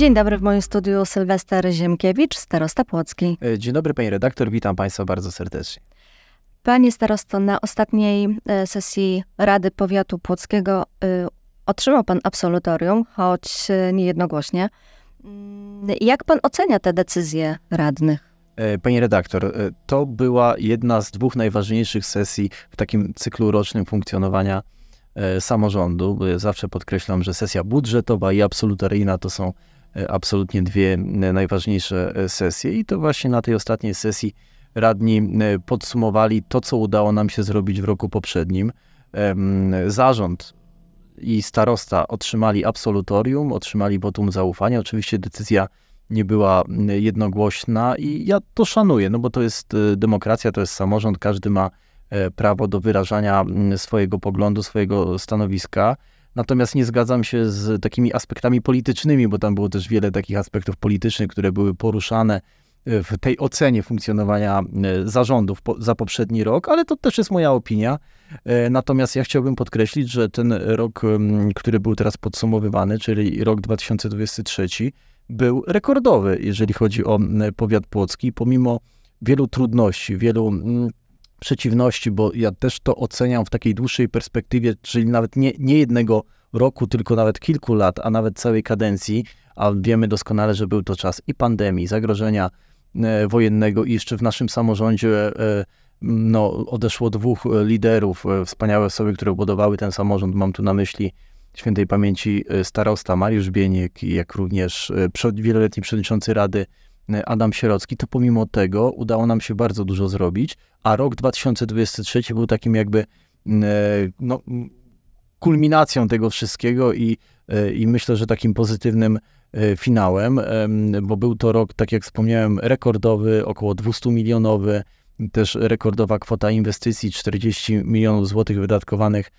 Dzień dobry w moim studiu Sylwester Ziemkiewicz, starosta Płocki. E, dzień dobry pani redaktor, witam państwa bardzo serdecznie. Panie starosto, na ostatniej e, sesji Rady Powiatu Płockiego e, otrzymał pan absolutorium, choć niejednogłośnie. Mm, jak pan ocenia te decyzje radnych? Pani redaktor, to była jedna z dwóch najważniejszych sesji w takim cyklu rocznym funkcjonowania samorządu. Zawsze podkreślam, że sesja budżetowa i absolutoryjna to są E, absolutnie dwie e, najważniejsze e, sesje i to właśnie na tej ostatniej sesji radni podsumowali to, co udało nam się zrobić w roku poprzednim. Zarząd i starosta otrzymali absolutorium, otrzymali wotum zaufania. Oczywiście decyzja nie była jednogłośna i ja to szanuję, no bo to jest demokracja, to jest samorząd, każdy ma prawo do wyrażania swojego poglądu, swojego stanowiska. Natomiast nie zgadzam się z takimi aspektami politycznymi, bo tam było też wiele takich aspektów politycznych, które były poruszane e, w tej ocenie funkcjonowania e, zarządów po, za poprzedni rok, ale to też jest moja opinia. E, natomiast ja chciałbym podkreślić, że ten rok, który był teraz podsumowywany, czyli rok 2023, był rekordowy, jeżeli chodzi o powiat płocki, pomimo wielu trudności, wielu przeciwności, bo ja też to oceniam w takiej dłuższej perspektywie, czyli nawet nie, nie jednego roku, tylko nawet kilku lat, a nawet całej kadencji, a wiemy doskonale, że był to czas i pandemii, zagrożenia e, wojennego i jeszcze w naszym samorządzie e, no, odeszło dwóch e, liderów, wspaniałe osoby, które budowały ten samorząd. Mam tu na myśli świętej pamięci starosta Mariusz Bieniek, jak również wieloletni przewodniczący Rady E, Adam Sierocki, to pomimo tego udało nam się bardzo dużo zrobić, a rok 2023 był takim jakby mm, e, no, kulminacją tego wszystkiego i, e, i myślę, że takim pozytywnym finałem, bo był to rok, tak jak wspomniałem, rekordowy, około 200 milionowy, też rekordowa kwota inwestycji, 40 milionów złotych wydatkowanych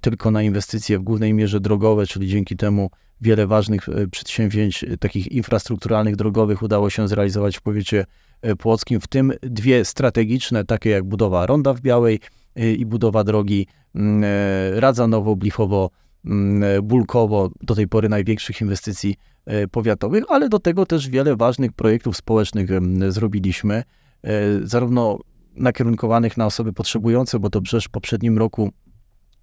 tylko na inwestycje w głównej mierze drogowe, czyli dzięki temu wiele ważnych e, przedsięwzięć e, takich infrastrukturalnych, drogowych udało się zrealizować w powiecie e, płockim, w tym dwie strategiczne, takie jak budowa ronda w Białej i budowa drogi Radzanowo, Blichowo, Bulkowo, do tej pory największych inwestycji powiatowych, ale do tego też wiele ważnych projektów społecznych zrobiliśmy, zarówno nakierunkowanych na osoby potrzebujące, bo to przecież w poprzednim roku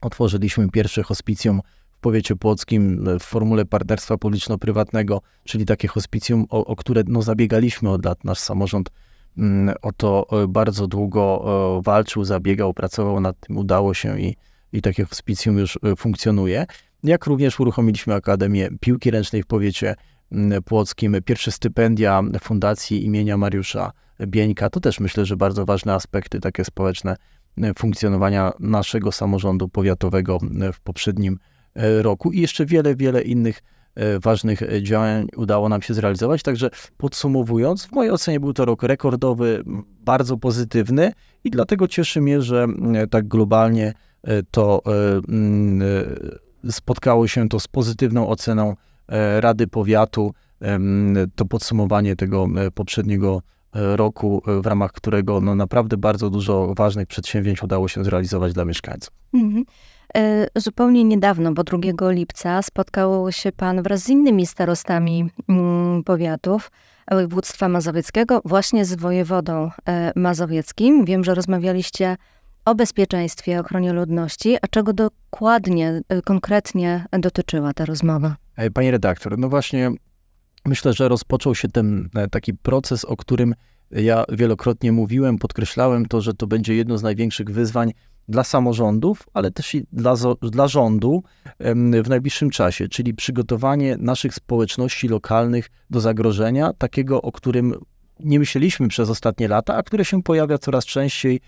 Otworzyliśmy pierwsze hospicjum w powiecie płockim e, w formule partnerstwa publiczno-prywatnego, czyli takie hospicjum, o, o które no, zabiegaliśmy od lat. Nasz samorząd mm, o to e, bardzo długo e, walczył, zabiegał, pracował nad tym, udało się i, i takie hospicjum już funkcjonuje. Jak również uruchomiliśmy Akademię Piłki Ręcznej w powiecie mm, płockim, pierwsze stypendia Fundacji imienia Mariusza Bieńka. To też myślę, że bardzo ważne aspekty takie społeczne E, funkcjonowania naszego samorządu powiatowego e, w poprzednim e, roku i jeszcze wiele, wiele innych ważnych działań udało nam się zrealizować. Także podsumowując, w mojej ocenie był to rok rekordowy, bardzo pozytywny i dlatego cieszy mnie, że tak globalnie to spotkało się to z pozytywną oceną Rady Powiatu. To podsumowanie tego poprzedniego E, roku, e, w ramach którego no, naprawdę bardzo dużo ważnych przedsięwzięć udało się zrealizować dla mieszkańców. Mhm. E, zupełnie niedawno, bo 2 lipca, spotkał się Pan wraz z innymi starostami mm, powiatów województwa mazowieckiego, właśnie z wojewodą mazowieckim. Wiem, że rozmawialiście o bezpieczeństwie, ochronie ludności, a czego dokładnie, konkretnie dotyczyła ta rozmowa? Pani redaktor, no właśnie myślę, że rozpoczął się ten e, taki proces, o którym ja wielokrotnie mówiłem, podkreślałem to, że to będzie jedno z największych wyzwań dla samorządów, ale też i dla, dla rządu w najbliższym czasie, czyli przygotowanie naszych społeczności lokalnych do zagrożenia, takiego, o którym nie myśleliśmy przez ostatnie lata, a które się pojawia coraz częściej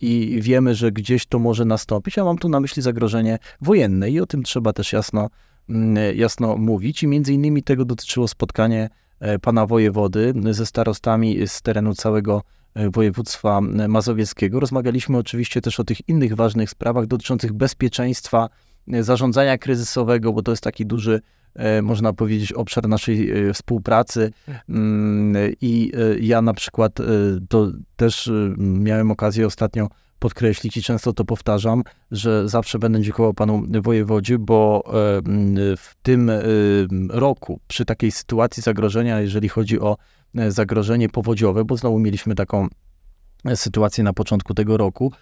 i wiemy, że gdzieś to może nastąpić, Ja mam tu na myśli zagrożenie wojenne i o tym trzeba też jasno Mm, jasno mówić i między innymi tego dotyczyło spotkanie e, pana wojewody ze starostami z terenu całego e, województwa mazowieckiego. Rozmawialiśmy oczywiście też o tych innych ważnych sprawach dotyczących bezpieczeństwa, e, zarządzania kryzysowego, bo to jest taki duży E, można powiedzieć, obszar naszej e, współpracy. Mm, I e, ja na przykład to też miałem okazję ostatnio podkreślić i często to powtarzam, że zawsze będę dziękował panu wojewodzie, bo w tym roku przy takiej sytuacji zagrożenia, jeżeli chodzi o zagrożenie powodziowe, bo znowu mieliśmy taką sytuację na początku tego roku,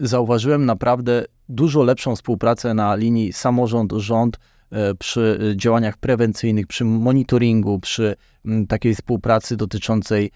zauważyłem naprawdę dużo lepszą współpracę na linii samorząd-rząd E, przy e, działaniach prewencyjnych, przy monitoringu, przy takiej współpracy dotyczącej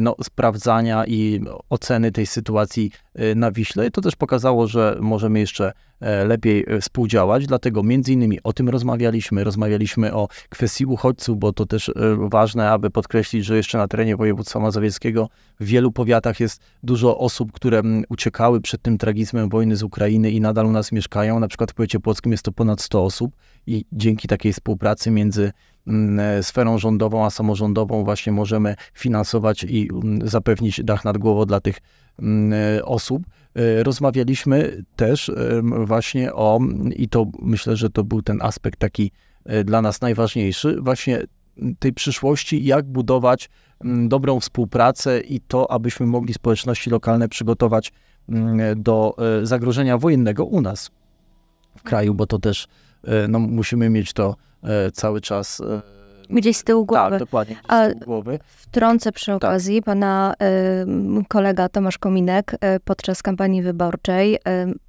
no, sprawdzania i oceny tej sytuacji e, na Wiśle. to też pokazało, że możemy jeszcze e, lepiej e, współdziałać, dlatego między innymi o tym rozmawialiśmy, rozmawialiśmy o kwestii uchodźców, bo to też ważne, aby podkreślić, że jeszcze na terenie województwa mazowieckiego w wielu powiatach jest dużo osób, które uciekały przed tym tragizmem wojny z Ukrainy i nadal u nas mieszkają. Na przykład w powiecie płockim jest to ponad 100 osób i dzięki takiej współpracy między mm, e, sferą rządową a samorządową właśnie możemy finansować i mm, zapewnić dach nad głową dla tych mm, e, osób. E, rozmawialiśmy też właśnie o, i to myślę, że to był ten aspekt taki dla nas najważniejszy, właśnie tej przyszłości, jak budować dobrą współpracę i to, abyśmy mogli społeczności lokalne przygotować do zagrożenia wojennego u nas w kraju, bo to też E, no, musimy mieć to e, cały czas. E, gdzieś z tyłu tak, głowy. Tak, dokładnie, A z tyłu głowy. Wtrącę przy tak. okazji tak. pana y, kolega Tomasz Kominek y, podczas kampanii wyborczej y,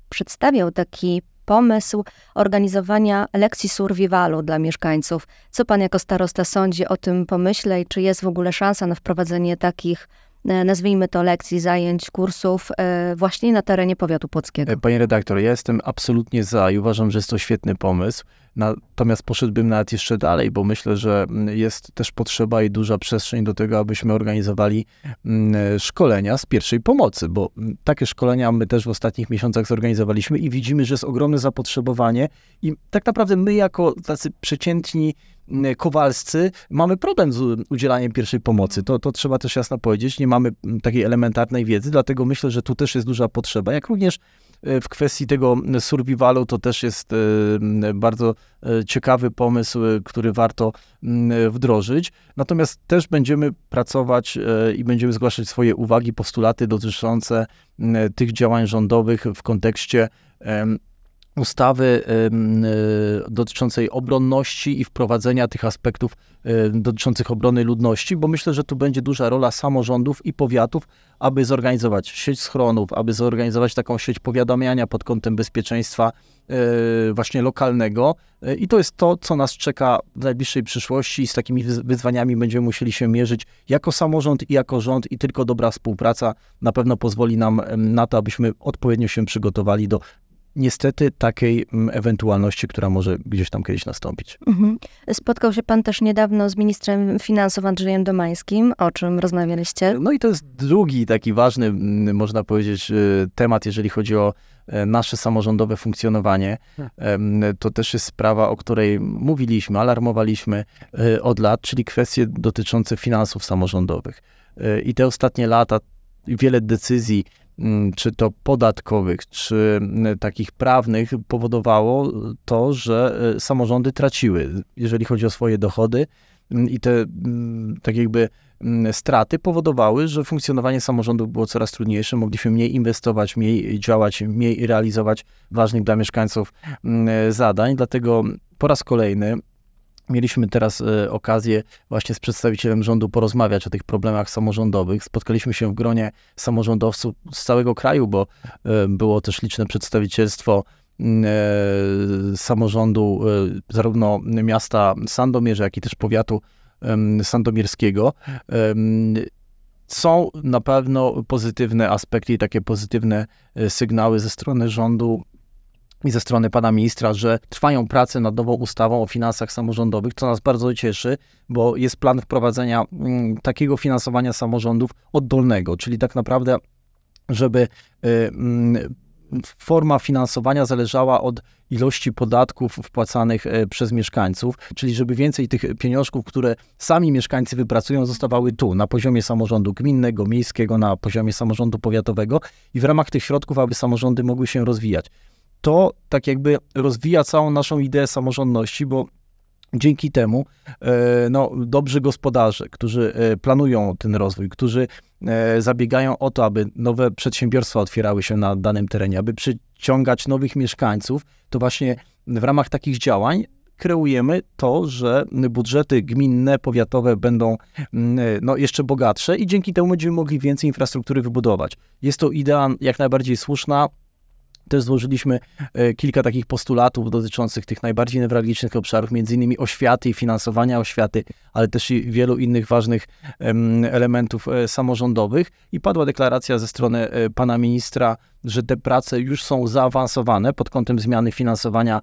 przedstawiał taki pomysł organizowania lekcji survivalu dla mieszkańców. Co pan jako starosta sądzi o tym pomyśle i czy jest w ogóle szansa na wprowadzenie takich E, nazwijmy to, lekcji, zajęć, kursów e, właśnie na terenie powiatu płockiego. E, panie redaktor, ja jestem absolutnie za i uważam, że jest to świetny pomysł. Natomiast poszedłbym nawet jeszcze dalej, bo myślę, że mm, jest też potrzeba i duża przestrzeń do tego, abyśmy organizowali mm, szkolenia z pierwszej pomocy, bo mm, takie szkolenia my też w ostatnich miesiącach zorganizowaliśmy i widzimy, że jest ogromne zapotrzebowanie i tak naprawdę my jako tacy przeciętni Y, kowalscy mamy problem z udzielaniem pierwszej pomocy. To, to trzeba też jasno powiedzieć. Nie mamy mm, takiej elementarnej wiedzy, dlatego myślę, że tu też jest duża potrzeba. Jak również y, w kwestii tego mm, survivalu to też jest y, mm, bardzo ciekawy pomysł, który warto wdrożyć. Natomiast też będziemy pracować i będziemy zgłaszać swoje uwagi, postulaty dotyczące tych działań rządowych w kontekście ustawy e, dotyczącej obronności i wprowadzenia tych aspektów e, dotyczących obrony ludności, bo myślę, że tu będzie duża rola samorządów i powiatów, aby zorganizować sieć schronów, aby zorganizować taką sieć powiadamiania pod kątem bezpieczeństwa e, właśnie lokalnego. I to jest to, co nas czeka w najbliższej przyszłości i z takimi wyzwaniami będziemy musieli się mierzyć jako samorząd i jako rząd i tylko dobra współpraca na pewno pozwoli nam na to, abyśmy odpowiednio się przygotowali do niestety takiej mm, ewentualności, która może gdzieś tam kiedyś nastąpić. Mhm. Spotkał się pan też niedawno z ministrem finansów Andrzejem Domańskim, o czym rozmawialiście. No i to jest drugi taki ważny, mm, można powiedzieć, y, temat, jeżeli chodzi o e, nasze samorządowe funkcjonowanie. Tak. To też jest sprawa, o której mówiliśmy, alarmowaliśmy e, od lat, czyli kwestie dotyczące finansów samorządowych. E, I te ostatnie lata, wiele decyzji, Mm, czy to podatkowych, czy mm, takich prawnych powodowało to, że e, samorządy traciły, jeżeli chodzi o swoje dochody mm, i te tak jakby straty powodowały, że funkcjonowanie samorządów było coraz trudniejsze, mogliśmy mniej inwestować, mniej działać, mniej realizować ważnych dla mieszkańców zadań, dlatego po raz kolejny Mieliśmy teraz e, okazję właśnie z przedstawicielem rządu porozmawiać o tych problemach samorządowych. Spotkaliśmy się w gronie samorządowców z całego kraju, bo e, było też liczne przedstawicielstwo mm, e, samorządu zarówno miasta Sandomierza, jak i też powiatu sandomierskiego. Są na pewno pozytywne aspekty i takie pozytywne sygnały ze strony rządu i ze strony pana ministra, że trwają prace nad nową ustawą o finansach samorządowych, co nas bardzo cieszy, bo jest plan wprowadzenia mm, takiego finansowania samorządów oddolnego, czyli tak naprawdę, żeby y, mm, forma finansowania zależała od ilości podatków wpłacanych y, przez mieszkańców, czyli żeby więcej tych pieniążków, które sami mieszkańcy wypracują, zostawały tu, na poziomie samorządu gminnego, miejskiego, na poziomie samorządu powiatowego i w ramach tych środków, aby samorządy mogły się rozwijać to tak jakby rozwija całą naszą ideę samorządności, bo dzięki temu e, no, dobrzy gospodarze, którzy e, planują ten rozwój, którzy e, zabiegają o to, aby nowe przedsiębiorstwa otwierały się na danym terenie, aby przyciągać nowych mieszkańców, to właśnie w ramach takich działań kreujemy to, że budżety gminne, powiatowe będą mm, no, jeszcze bogatsze i dzięki temu będziemy mogli więcej infrastruktury wybudować. Jest to idea jak najbardziej słuszna, też złożyliśmy e, kilka takich postulatów dotyczących tych najbardziej newralgicznych obszarów, między innymi oświaty i finansowania oświaty, ale też i wielu innych ważnych elementów e, samorządowych. I padła deklaracja ze strony e, pana ministra, że te prace już są zaawansowane pod kątem zmiany finansowania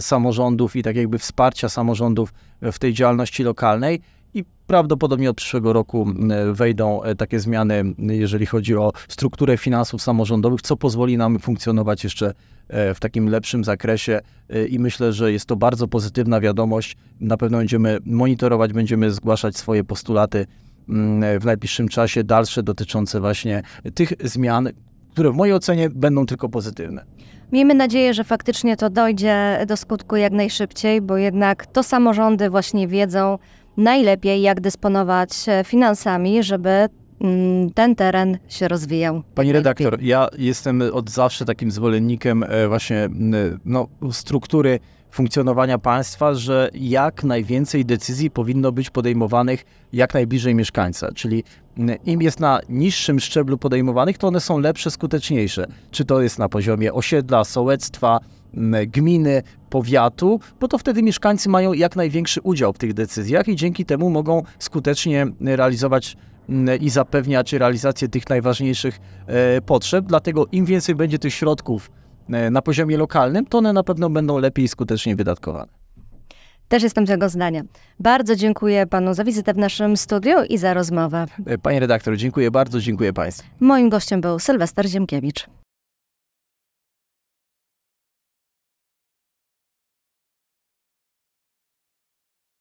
samorządów i tak jakby wsparcia samorządów w tej działalności lokalnej i prawdopodobnie od przyszłego roku wejdą e, takie zmiany, jeżeli chodzi o strukturę finansów samorządowych, co pozwoli nam funkcjonować jeszcze e, w takim lepszym zakresie e, i myślę, że jest to bardzo pozytywna wiadomość. Na pewno będziemy monitorować, będziemy zgłaszać swoje postulaty w najbliższym czasie, dalsze dotyczące właśnie tych zmian, które w mojej ocenie będą tylko pozytywne. Miejmy nadzieję, że faktycznie to dojdzie do skutku jak najszybciej, bo jednak to samorządy właśnie wiedzą, najlepiej, jak dysponować e, finansami, żeby mm, ten teren się rozwijał. Pani redaktor, ja jestem od zawsze takim zwolennikiem e, właśnie e, no, struktury funkcjonowania państwa, że jak najwięcej decyzji powinno być podejmowanych jak najbliżej mieszkańca, czyli mm, im jest na niższym szczeblu podejmowanych, to one są lepsze, skuteczniejsze. Czy to jest na poziomie osiedla, sołectwa, gminy, powiatu, bo to wtedy mieszkańcy mają jak największy udział w tych decyzjach i dzięki temu mogą skutecznie realizować i zapewniać realizację tych najważniejszych e, potrzeb. Dlatego im więcej będzie tych środków e, na poziomie lokalnym, to one na pewno będą lepiej i skutecznie wydatkowane. Też jestem tego zdania. Bardzo dziękuję panu za wizytę w naszym studiu i za rozmowę. E, panie redaktor, dziękuję bardzo, dziękuję państwu. Moim gościem był Sylwester Ziemkiewicz.